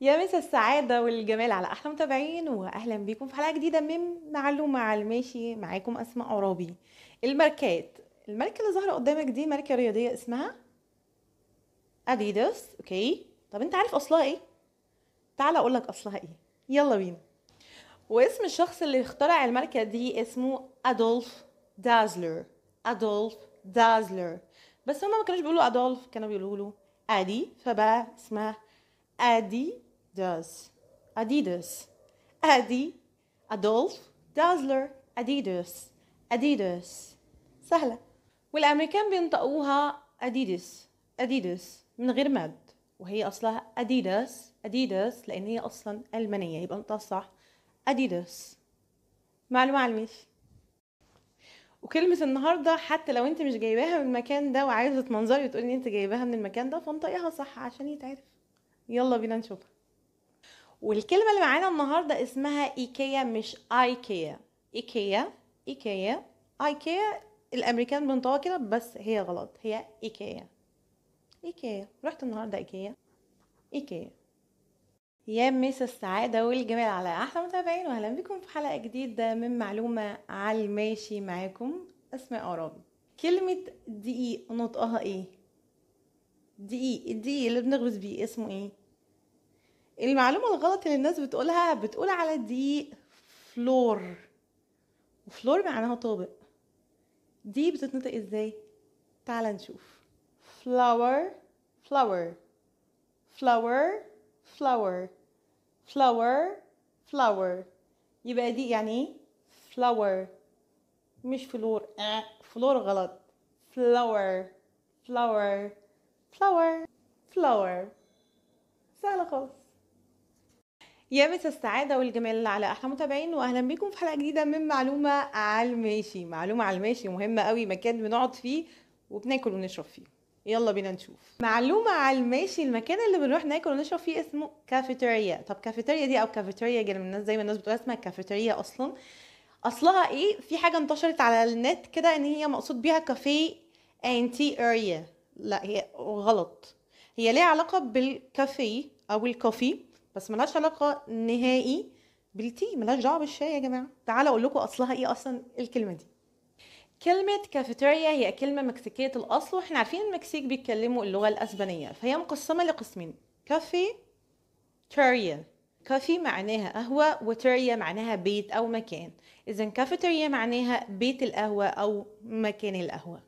يا مسا السعادة والجمال على أحلى متابعين وأهلا بيكم في حلقة جديدة من معلومة على الماشي معاكم أسماء عرابي الماركات الماركة اللي ظاهرة قدامك دي ماركة رياضية اسمها أديداس أوكي طب أنت عارف أصلها إيه؟ تعالى أقولك أصلها إيه يلا بينا واسم الشخص اللي اخترع الماركة دي اسمه أدولف دازلر أدولف دازلر بس هما ما كانوش بيقولوا أدولف كانوا بيقولوا له أدي فبقى اسمها أدي does Adidas أدي أدولف دازلر Adidas. Adidas. سهلة والأمريكان بينطقوها أديداس أديداس من غير مد وهي أصلها أديداس أديداس لأن هي أصلا ألمانية يبقى نطقها صح أديداس معلومة علمية وكلمة النهاردة حتى لو انت مش جايباها من المكان ده وعايزة تمنظري وتقولي انت جايباها من المكان ده فانطقيها صح عشان يتعرف يلا بينا نشوفها والكلمة اللي معانا النهاردة اسمها إيكيا مش آيكيا إيكيا إيكيا آيكيا الأمريكان بنطقها كده بس هي غلط هي إيكيا إيكيا رحت النهاردة إيكيا إيكيا يا مس السعادة والجمال على أحلى متابعين وأهلا بكم في حلقة جديدة من معلومة على الماشي معاكم أسماء عرابي كلمة دقيق نطقها إيه؟ دقيق الدقيق اللي بنغرس بيه اسمه إيه؟ المعلومة الغلط اللي الناس بتقولها بتقول على دي فلور وفلور معناها طابق دي بتتنطق ازاي تعال نشوف flower flower flower flower flower flower يبقى دي يعني ايه flower مش فلور آه. فلور غلط flower flower flower flower سهلة خالص يا مساء السعادة والجمال على أحلى متابعين وأهلا بيكم في حلقة جديدة من معلومة على الماشي معلومة على الماشي مهمة قوي مكان بنقعد فيه وبناكل ونشرب فيه يلا بينا نشوف معلومة على الماشي المكان اللي بنروح ناكل ونشرب فيه اسمه كافيتيريا طب كافيتيريا دي أو كافيتيريا جاي من الناس زي ما الناس بتقول اسمها كافيتيريا أصلا أصلها إيه في حاجة انتشرت على النت كده إن هي مقصود بيها كافيه أنتي أريا لا هي غلط هي ليها علاقة بالكافيه أو الكوفي بس ملهاش علاقه نهائي بالتي ملهاش دعوه بالشاي يا جماعه تعالى اقول لكم اصلها ايه اصلا الكلمه دي كلمة كافيتيريا هي كلمة مكسيكية الأصل واحنا عارفين المكسيك بيتكلموا اللغة الأسبانية فهي مقسمة لقسمين كافي تيريا كافي معناها قهوة وتريا معناها بيت أو مكان إذا كافيتيريا معناها بيت القهوة أو مكان القهوة